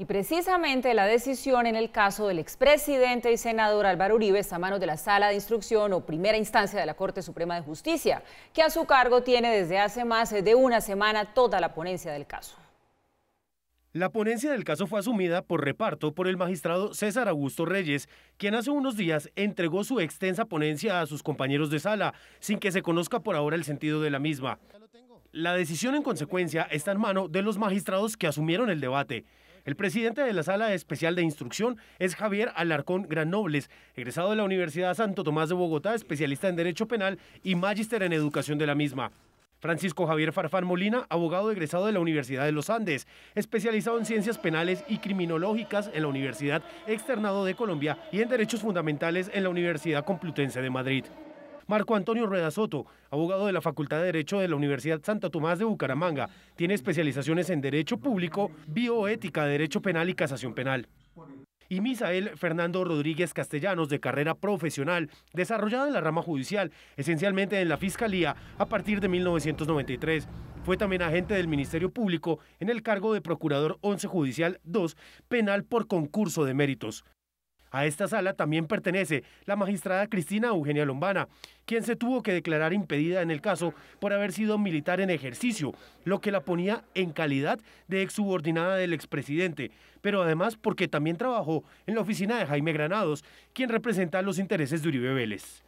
Y precisamente la decisión en el caso del expresidente y senador Álvaro Uribe está a manos de la Sala de Instrucción o Primera Instancia de la Corte Suprema de Justicia, que a su cargo tiene desde hace más de una semana toda la ponencia del caso. La ponencia del caso fue asumida por reparto por el magistrado César Augusto Reyes, quien hace unos días entregó su extensa ponencia a sus compañeros de sala, sin que se conozca por ahora el sentido de la misma. La decisión en consecuencia está en mano de los magistrados que asumieron el debate. El presidente de la Sala Especial de Instrucción es Javier Alarcón Granobles, egresado de la Universidad Santo Tomás de Bogotá, especialista en Derecho Penal y magíster en Educación de la misma. Francisco Javier Farfán Molina, abogado egresado de la Universidad de los Andes, especializado en ciencias penales y criminológicas en la Universidad Externado de Colombia y en derechos fundamentales en la Universidad Complutense de Madrid. Marco Antonio Rueda Soto, abogado de la Facultad de Derecho de la Universidad Santa Tomás de Bucaramanga. Tiene especializaciones en Derecho Público, Bioética, Derecho Penal y Casación Penal y Misael Fernando Rodríguez Castellanos, de carrera profesional, desarrollada en la rama judicial, esencialmente en la Fiscalía, a partir de 1993. Fue también agente del Ministerio Público en el cargo de Procurador 11 Judicial 2 Penal por concurso de méritos. A esta sala también pertenece la magistrada Cristina Eugenia Lombana, quien se tuvo que declarar impedida en el caso por haber sido militar en ejercicio, lo que la ponía en calidad de ex subordinada del expresidente, pero además porque también trabajó en la oficina de Jaime Granados, quien representa los intereses de Uribe Vélez.